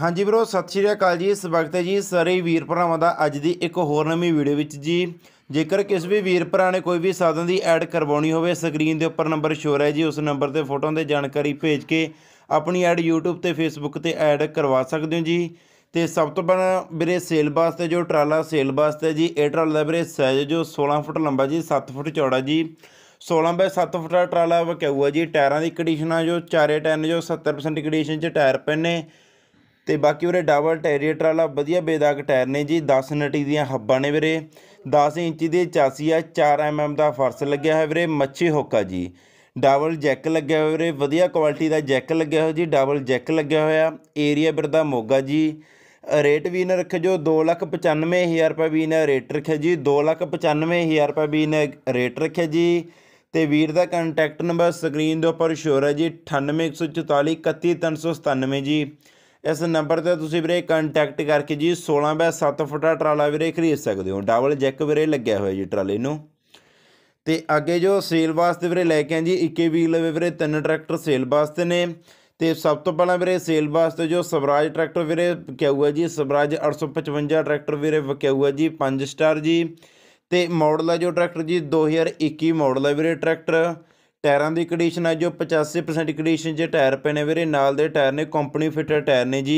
ਹਾਂਜੀ ਵੀਰੋ ਸਤਿ ਸ਼੍ਰੀ ਅਕਾਲ ਜੀ ਸਵਾਗਤ ਹੈ ਜੀ ਸਾਰੇ ਵੀਰ ਭਰਾਵਾਂ ਦਾ ਅੱਜ ਦੀ ਇੱਕ ਹੋਰ ਨਵੀਂ ਵੀਡੀਓ ਵਿੱਚ ਜੀ ਜੇਕਰ ਕਿਸੇ ਵੀ ਵੀਰ ਭਰਾ ਨੇ ਕੋਈ ਵੀ ਸਾਧਨ ਦੀ ਐਡ ਕਰਵਾਉਣੀ ਹੋਵੇ ਸਕਰੀਨ ਦੇ ਉੱਪਰ ਨੰਬਰ ਸ਼ੋਅ ਰਿਹਾ ਜੀ ਉਸ ਨੰਬਰ ਤੇ ਫੋਟੋਆਂ ਤੇ ਜਾਣਕਾਰੀ ਭੇਜ ਕੇ ਆਪਣੀ ਐਡ YouTube ਤੇ Facebook ਤੇ ਐਡ ਕਰਵਾ ਸਕਦੇ ਹੋ ਜੀ ਤੇ ਸਭ ਤੋਂ ਪਹਿਲਾਂ ਵੀਰੇ ਸੇਲ ਵਾਸਤੇ ਜੋ ਟਰਾਲਾ ਸੇਲ ਵਾਸਤੇ ਜੀ ਇਹ ਟਰਾਲਾ ਦਾ ਵੀਰੇ ਸਾਈਜ਼ ਜੋ 16 ਫੁੱਟ ਲੰਬਾ ਜੀ 7 ਫੁੱਟ ਚੌੜਾ ਜੀ 16 ਬਾਈ 7 ਫੁੱਟ ਦਾ ਟਰਾਲਾ ਹੋਇਆ ਜੀ ਟਾਇਰਾਂ ਦੀ ਕੰਡੀਸ਼ਨ ਆ ਜੋ ਚਾਰੇ ਟਾਇਰ ਜੋ 70% ਕੰਡੀਸ਼ਨ 'ਚ ਟਾਇਰ ਪੈਨੇ ਤੇ ਬਾਕੀ ਵੀਰੇ ਡਬਲ ਟੈਰੀਏਟਰ ਵਾਲਾ ਵਧੀਆ ਬੇਦਾਗ ਟਾਇਰ ਨੇ ਜੀ 10 ਨਟੀ ਦੀਆਂ ਹੱਬਾਂ ਨੇ ਵੀਰੇ 10 ਇੰਚ ਦੀ ਚਾਸੀ ਆ 4 ਐਮਐਮ ਦਾ ਫਰਸ ਲੱਗਿਆ ਹੋਇਆ ਵੀਰੇ ਮੱਛੀ ਹੋਕਾ ਜੀ ਡਬਲ ਜੈਕ ਲੱਗਿਆ ਹੋਇਆ ਵੀਰੇ ਵਧੀਆ ਕੁਆਲਿਟੀ ਦਾ ਜੈਕ ਲੱਗਿਆ ਹੋਇਆ ਜੀ ਡਬਲ ਜੈਕ ਲੱਗਿਆ ਹੋਇਆ ਏਰੀਆ ਵੀਰ ਦਾ ਮੋਗਾ ਜੀ ਰੇਟ ਵੀ ਨਾ ਰੱਖ ਜੋ 2,95,000 ਰੁਪਏ ਵੀ ਨਾ ਰੇਟ ਰੱਖਿਆ ਜੀ 2,95,000 ਰੁਪਏ ਵੀ ਨਾ ਰੇਟ ਰੱਖਿਆ ਜੀ ਤੇ ਵੀਰ ਦਾ ਕੰਟੈਕਟ ਨੰਬਰ ਸਕਰੀਨ ਦੇ ਉੱਪਰ ਸ਼ੋਰ ਹੈ ਜੀ 9814431397 ਜੀ ਇਸ ਨੰਬਰ ਤੇ ਤੁਸੀਂ ਵੀਰੇ ਕੰਟੈਕਟ ਕਰਕੇ ਜੀ 16 ਬੈ 7 ਫੁੱਟਾ ਟਰਾਲਾ ਵੀਰੇ ਖਰੀਦ ਸਕਦੇ ਹੋ ਡਬਲ ਜੈਕ ਵੀਰੇ ਲੱਗਿਆ ਹੋਇਆ ਜੀ ਟਰਾਲੇ ਨੂੰ ਤੇ ਅੱਗੇ ਜੋ ਸੇਲ ਵਾਸਤੇ ਵੀਰੇ ਲੈ ਕੇ ਆਂ ਜੀ 21 ਵੀਲ ਵੀਰੇ ਤਿੰਨ ਟਰੈਕਟਰ ਸੇਲ ਵਾਸਤੇ ਨੇ ਤੇ ਸਭ ਤੋਂ ਪਹਿਲਾਂ ਵੀਰੇ ਸੇਲ ਵਾਸਤੇ ਜੋ ਸਵਰਾਜ ਟਰੈਕਟਰ ਵੀਰੇ ਵਿਕਿਆ ਹੋਇਆ ਜੀ ਸਵਰਾਜ 855 ਟਰੈਕਟਰ ਵੀਰੇ ਵਿਕਿਆ ਹੋਇਆ ਜੀ 5 ਸਟਾਰ ਜੀ ਤੇ ਮਾਡਲ ਹੈ ਜੋ ਟਰੈਕਟਰ ਜੀ 2021 ਮਾਡਲ ਹੈ ਵੀਰੇ ਟਰੈਕਟਰ ਟਾਇਰਾਂ ਦੀ ਕੰਡੀਸ਼ਨ ਹੈ ਜੋ 85% ਕੰਡੀਸ਼ਨ 'ਚ ਟਾਇਰ ਪਏ ਨੇ ਵੀਰੇ ਨਾਲ ਦੇ ਟਾਇਰ ਨੇ ਕੰਪਨੀ ਫਿਟਡ ਟਾਇਰ ਨੇ ਜੀ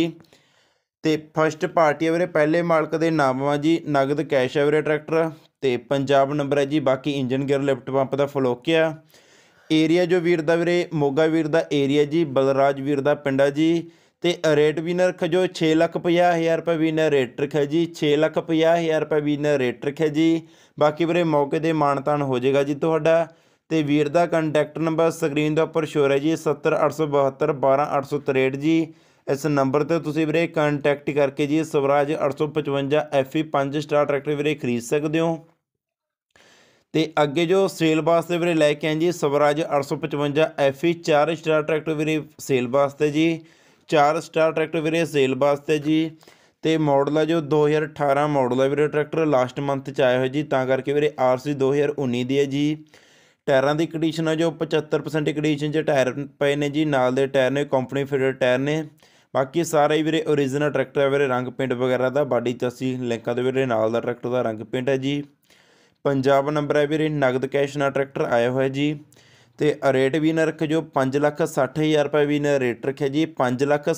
ਤੇ ਫਰਸਟ ਪਾਰਟੀ ਹੈ ਵੀਰੇ ਪਹਿਲੇ ਮਾਲਕ ਦੇ ਨਾਮ ਆ ਜੀ ਨਗਦ ਕੈਸ਼ ਹੈ ਵੀਰੇ ਟਰੈਕਟਰ ਤੇ ਪੰਜਾਬ ਨੰਬਰ ਹੈ ਜੀ ਬਾਕੀ ਇੰਜਨ ਗੇਅਰ ਲਿਫਟ ਪੰਪ ਦਾ ਫਲੋਕਿਆ ਏਰੀਆ ਜੋ ਵੀਰ ਦਾ ਵੀਰੇ ਮੋਗਾ ਵੀਰ ਦਾ ਏਰੀਆ ਜੀ ਬਲਰਾਜ ਵੀਰ ਦਾ ਪਿੰਡਾ ਜੀ ਤੇ ਰੇਟ ਵੀ ਖਜੋ 6 ਲੱਖ 50 ਹਜ਼ਾਰ ਰੁਪਏ ਵੀ ਨਾ ਰੇਟ ਰੱਖਿਆ ਜੀ 6 ਲੱਖ 50 ਹਜ਼ਾਰ ਰੁਪਏ ਵੀ ਨਾ ਰੇਟ ਰੱਖਿਆ ਜੀ ਬਾਕੀ ਵੀਰੇ ਮੌਕੇ ਦੇ ਮਾਨਤਾਨ ਹੋ ਜਾਏਗਾ ਜੀ ਤੁਹਾਡਾ ਤੇ ਵੀਰ ਦਾ ਕੰਟੈਕਟ ਨੰਬਰ ਸਕਰੀਨ ਦੇ ਉੱਪਰ ਸ਼ੋਅ ਹੈ ਜੀ 7087212863 ਜੀ ਇਸ ਨੰਬਰ ਤੇ ਤੁਸੀਂ ਵੀਰੇ ਕੰਟੈਕਟ ਕਰਕੇ ਜੀ ਸਵਰਾਜ 855 FE 5 ਸਟਾਰ ਟਰੈਕਟਰ ਵੀਰੇ ਖਰੀਦ ਸਕਦੇ ਹੋ ਤੇ ਅੱਗੇ ਜੋ ਸੇਲ ਵਾਸਤੇ ਵੀਰੇ ਲੈ ਕੇ ਆਂ ਜੀ ਸਵਰਾਜ 855 FE 4 ਸਟਾਰ ਟਰੈਕਟਰ ਵੀਰੇ ਸੇਲ ਵਾਸਤੇ ਜੀ 4 ਸਟਾਰ ਟਰੈਕਟਰ ਵੀਰੇ ਸੇਲ ਵਾਸਤੇ ਜੀ ਤੇ ਮਾਡਲ ਹੈ ਜੋ 2018 ਮਾਡਲ ਹੈ ਵੀਰੇ ਟਰੈਕਟਰ ਲਾਸਟ ਮੰਥ ਚ ਆਇਆ ਹੋਇਆ ਜੀ ਤਾਂ ਕਰਕੇ ਵੀਰੇ RC 2019 ਦੀ ਹੈ ਜੀ ਟਾਇਰਾਂ ਦੀ ਕੰਡੀਸ਼ਨ ਹੈ ਜੋ 75% ਕੰਡੀਸ਼ਨ 'ਚ ਟਾਇਰ ਪਏ ਨੇ ਜੀ ਨਾਲ ਦੇ ਟਾਇਰ ਨੇ ਕੰਪਨੀ ਫਿਟਡ ਟਾਇਰ ਨੇ ਬਾਕੀ ਸਾਰਾ ਹੀ ਵੀਰੇ origignal ਟਰੈਕਟਰ ਹੈ ਵੀਰੇ ਰੰਗ ਪੇਂਟ ਵਗੈਰਾ ਦਾ ਬਾਡੀ ਅਸੀਂ ਲਿੰਕਾਂ ਦੇ ਵੀਰੇ ਨਾਲ ਦਾ ਟਰੈਕਟਰ ਦਾ ਰੰਗ ਪੇਂਟ ਹੈ ਜੀ ਪੰਜਾਬ ਨੰਬਰ ਹੈ ਵੀਰੇ ਨਗਦ ਕੈਸ਼ ਨਾਲ ਟਰੈਕਟਰ ਆਇਆ ਹੋਇਆ ਜੀ ਤੇ ਰੇਟ ਵੀ ਨਾ ਰੱਖਿਓ 5 ਲੱਖ ਰੁਪਏ ਵੀ ਨਾ ਰੇਟ ਰੱਖਿਆ ਜੀ 5 ਲੱਖ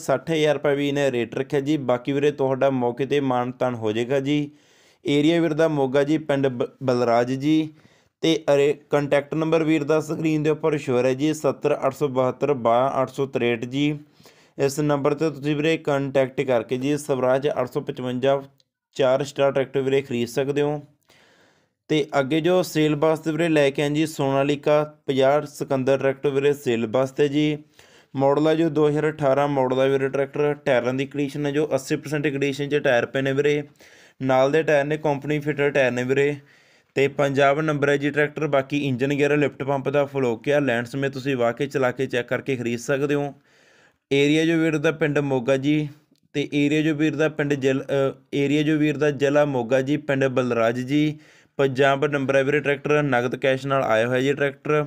ਰੁਪਏ ਵੀ ਨਾ ਰੇਟ ਰੱਖਿਆ ਜੀ ਬਾਕੀ ਵੀਰੇ ਤੁਹਾਡਾ ਮੌਕੇ ਤੇ ਮਾਨਤਾਨ ਹੋ ਜਾਏਗਾ ਜੀ ਏਰੀਆ ਵੀਰ ਦਾ ਮੋਗਾ ਜੀ ਪਿੰਡ ਬਲਰਾਜ ਜੀ ਤੇ ਅਰੇ ਕੰਟੈਕਟ ਨੰਬਰ ਵੀਰ ਦਾ ਸਕਰੀਨ ਦੇ ਉੱਪਰ ਸ਼ੋਅ ਹੈ ਜੀ 7087722863 ਜੀ ਇਸ ਨੰਬਰ ਤੇ ਤੁਸੀਂ ਵੀਰੇ ਕੰਟੈਕਟ ਕਰਕੇ ਜੀ ਸਵਰਾਜ 855 ਚਾਰ ਸਟਾਰ ਟਰੈਕਟਰ ਵੀਰੇ ਖਰੀਦ ਸਕਦੇ ਹੋ ਤੇ ਅੱਗੇ ਜੋ ਸੇਲ ਬਸ ਤੇ ਵੀਰੇ ਲੈ ਕੇ ਆਂ ਜੀ ਸੋਨਾਲੀਕਾ 50 ਸਿਕੰਦਰ ਟਰੈਕਟਰ ਵੀਰੇ ਸੇਲ ਬਸ ਤੇ ਜੀ ਮਾਡਲ ਆ ਜੋ 2018 ਮਾਡਲ ਆ ਵੀਰੇ ਟਰੈਕਟਰ ਟਾਇਰਾਂ ਦੀ ਕੰਡੀਸ਼ਨ ਹੈ ਜੋ 80% ਕੰਡੀਸ਼ਨ 'ਚ ਟਾਇਰ ਪਏ ਨੇ ਵੀਰੇ ਨਾਲ ਦੇ ਟਾਇਰ ਨੇ ਕੰਪਨੀ ਫਿਟਰ ਟਾਇਰ ਨੇ ਵੀਰੇ ਤੇ ਪੰਜਾਬ ਨੰਬਰ ਹੈ ਜੀ ਟਰੈਕਟਰ ਬਾਕੀ ਇੰਜਨ ਗੇਅਰ ਲਿਫਟ ਪੰਪ ਦਾ ਫਲੋਕਿਆ ਕਿਆ ਲੈਂਡ ਸਮੇਂ ਤੁਸੀਂ ਵਾਕੇ ਚਲਾ ਕੇ ਚੈੱਕ ਕਰਕੇ ਖਰੀਦ ਸਕਦੇ ਹੋ ਏਰੀਆ ਜੋ ਵੀਰ ਦਾ ਪਿੰਡ ਮੋਗਾ ਜੀ ਤੇ ਏਰੀਆ ਜੋ ਵੀਰ ਦਾ ਪਿੰਡ ਜ਼ਿਲ ਏਰੀਆ ਜੋ ਵੀਰ ਦਾ ਜ਼ਿਲ੍ਹਾ ਮੋਗਾ ਜੀ ਪਿੰਡ ਬਲਰਾਜ ਜੀ ਪੰਜਾਬ ਨੰਬਰ ਹੈ ਵੀਰੇ ਟਰੈਕਟਰ ਨਗਦ ਕੈਸ਼ ਨਾਲ ਆਇਆ ਹੋਇਆ ਜੀ ਟਰੈਕਟਰ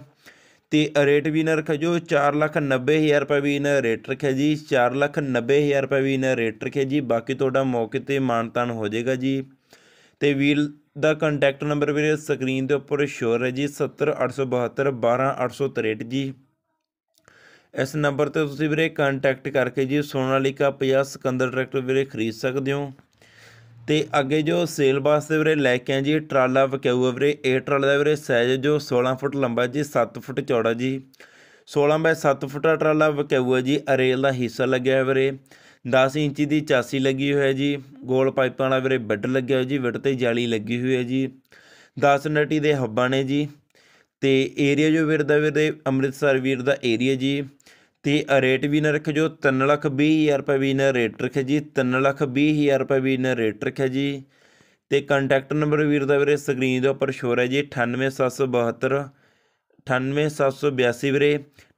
ਤੇ ਰੇਟ ਵੀ ਨਾ ਰੱਖਿਆ ਜੋ 490000 ਰੁਪਏ ਵੀ ਨਾ ਰੇਟ ਰੱਖਿਆ ਜੀ 490000 ਰੁਪਏ ਵੀ ਨਾ ਰੇਟ ਰੱਖਿਆ ਜੀ ਬਾਕੀ ਤੁਹਾਡਾ ਮੌਕੇ ਤੇ ਮਾਨਤਾਨ ਹੋ ਜਾਏਗਾ ਜੀ ਤੇ ਵੀਰ ਦਾ ਕੰਟੈਕਟ ਨੰਬਰ ਵੀਰੇ ਸਕਰੀਨ ਦੇ ਉੱਪਰ ਸ਼ੋਰ ਹੈ ਜੀ 7087212863 ਜੀ ਇਸ ਨੰਬਰ ਤੇ ਤੁਸੀਂ ਵੀਰੇ ਕੰਟੈਕਟ ਕਰਕੇ ਜੀ ਸੋਨਾਲੀਕਾ 50 ਸਕੰਦਰ ਟਰੈਕਟਰ ਵੀਰੇ ਖਰੀਦ ਸਕਦੇ ਹੋ ਤੇ ਅੱਗੇ ਜੋ ਸੇਲ ਵਾਸਤੇ ਵੀਰੇ ਲੈ ਕੇ ਆਂ ਜੀ ਟਰਾਲਾ ਵਕਾਊ ਵੀਰੇ ਇਹ ਟਰਾਲਾ ਦਾ ਵੀਰੇ ਸਾਈਜ਼ ਜੋ 16 ਫੁੱਟ ਲੰਬਾ ਜੀ 7 ਫੁੱਟ ਚੌੜਾ ਜੀ 16 ਬਾਈ 7 ਫੁੱਟ ਟਰਾਲਾ ਵਕਾਊ ਜੀ ਅਰੇਲ ਦਾ ਹਿੱਸਾ ਲੱਗਿਆ ਵੀਰੇ 10 ਇੰਚ ਦੀ ਚਾਸੀ ਲੱਗੀ ਹੋਈ ਹੈ ਜੀ ਗੋਲ ਪਾਈਪਾਂ ਵਾਲਾ ਵੀਰੇ ਬੱਡ ਲੱਗਿਆ ਹੋਇਆ ਜੀ ਵਿੱਟ ਤੇ ਜਾਲੀ ਲੱਗੀ ਹੋਈ ਹੈ ਜੀ 10 ਨਟੀ ਦੇ ਹੱਬਾਂ ਨੇ ਜੀ ਤੇ ਏਰੀਆ ਜੋ ਵੀਰ ਦਾ ਵੀਰੇ ਅੰਮ੍ਰਿਤਸਰ ਵੀਰ ਦਾ ਏਰੀਆ ਜੀ ਤੇ ਰੇਟ ਵੀ ਨਾ ਰੱਖਿਓ 3 ਲੱਖ 20000 ਰੁਪਏ ਵੀ ਨਾ ਰੇਟ ਰੱਖਿਆ ਜੀ 3 ਲੱਖ 20000 ਰੁਪਏ ਵੀ ਨਾ ਰੇਟ ਰੱਖਿਆ ਜੀ ਤੇ ਕੰਟੈਕਟ ਨੰਬਰ ਵੀਰ ਦਾ ਵੀਰੇ ਸਕਰੀਨ ਦੇ ਉੱਪਰ ਸ਼ੋਰ ਹੈ ਜੀ 98772 98782 ਵੀਰੇ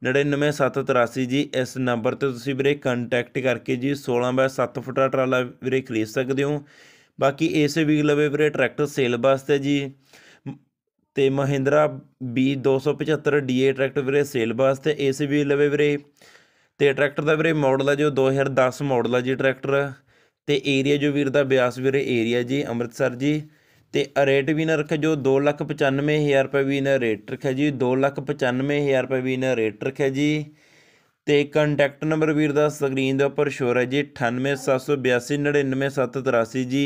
99783 ਜੀ ਇਸ ਨੰਬਰ ਤੇ ਤੁਸੀਂ ਵੀਰੇ ਕੰਟੈਕਟ ਕਰਕੇ ਜੀ 16 ਬਾਏ 7 ਫੁੱਟਾ ਟਰਾਲਾ ਵੀਰੇ ਖਰੀਦ ਸਕਦੇ ਹੋ ਬਾਕੀ ਇਸ ਵੀਕ ਲਵੇ ਵੀਰੇ ਟਰੈਕਟਰ ਸੇਲ ਵਾਸਤੇ ਜੀ ਤੇ ਮਹਿੰਦਰਾ B275 DA ਟਰੈਕਟਰ ਵੀਰੇ ਸੇਲ ਵਾਸਤੇ ਇਸ ਵੀ ਲਵੇ ਵੀਰੇ ਤੇ ਟਰੈਕਟਰ ਦਾ ਵੀਰੇ ਮਾਡਲ ਹੈ ਜੋ 2010 ਮਾਡਲ ਹੈ ਜੀ ਟਰੈਕਟਰ ਤੇ ਏਰੀਆ ਜੋ ਵੀਰ ਦਾ ਬਿਆਸ ਵੀਰੇ ਏਰੀਆ ਜੀ ਅੰਮ੍ਰਿਤਸਰ ਜੀ ਤੇ ਰੇਟ ਵੀ ਨਾ ਰੱਖਿਆ ਜੋ 295000 ਰੁਪਏ ਵੀ ਨਾ ਰੇਟ ਰੱਖਿਆ ਜੀ 295000 ਰੁਪਏ ਵੀ ਨਾ ਰੇਟ ਰੱਖਿਆ ਜੀ ਤੇ ਕੰਟੈਕਟ ਨੰਬਰ ਵੀਰ ਦਾ ਸਕਰੀਨ ਦੇ ਉੱਪਰ ਸ਼ੋਰ ਹੈ ਜੀ 9872899783 ਜੀ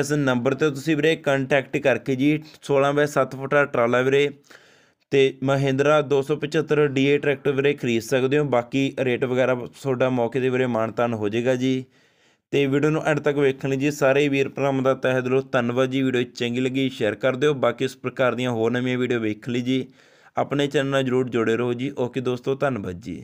ਇਸ ਨੰਬਰ ਤੇ ਤੁਸੀਂ ਵੀਰੇ ਕੰਟੈਕਟ ਕਰਕੇ ਜੀ 16 ਬਾਏ 7 ਫੁੱਟ ਦਾ ਟਰਾਲਾ ਵੀਰੇ ਤੇ ਮਹਿੰਦਰਾ 275 ਡੀਏ ਟਰੈਕਟਰ ਵੀਰੇ ਖਰੀਦ ਸਕਦੇ ਹੋ ਬਾਕੀ ਰੇਟ ਵਗੈਰਾ ਤੁਹਾਡਾ ਮੌਕੇ ਦੇ ਵੀਰੇ ਮਾਨਤਾਨ ਹੋ ਜਾਏਗਾ ਜੀ ਤੇ ਵੀਡੀਓ ਨੂੰ ਐਂਡ ਤੱਕ ਵੇਖਣ ਲਈ ਜੀ ਸਾਰੇ ਵੀਰ ਭਰਾਵਾਂ ਦਾ ਤਹਿ ਦਿਲੋਂ ਧੰਨਵਾਦ ਜੀ ਵੀਡੀਓ ਚੰਗੀ ਲੱਗੀ ਸ਼ੇਅਰ ਕਰ ਦਿਓ ਬਾਕੀ ਇਸ ਪ੍ਰਕਾਰ ਦੀਆਂ ਹੋਰ ਨਵੀਆਂ ਵੀਡੀਓ ਵੇਖ ਲਈ ਜੀ ਆਪਣੇ ਚੈਨਲ ਨਾਲ ਜਰੂਰ ਜੁੜੇ ਰਹੋ ਜੀ ਓਕੇ ਦੋਸਤੋ ਧੰਨਵਾਦ ਜੀ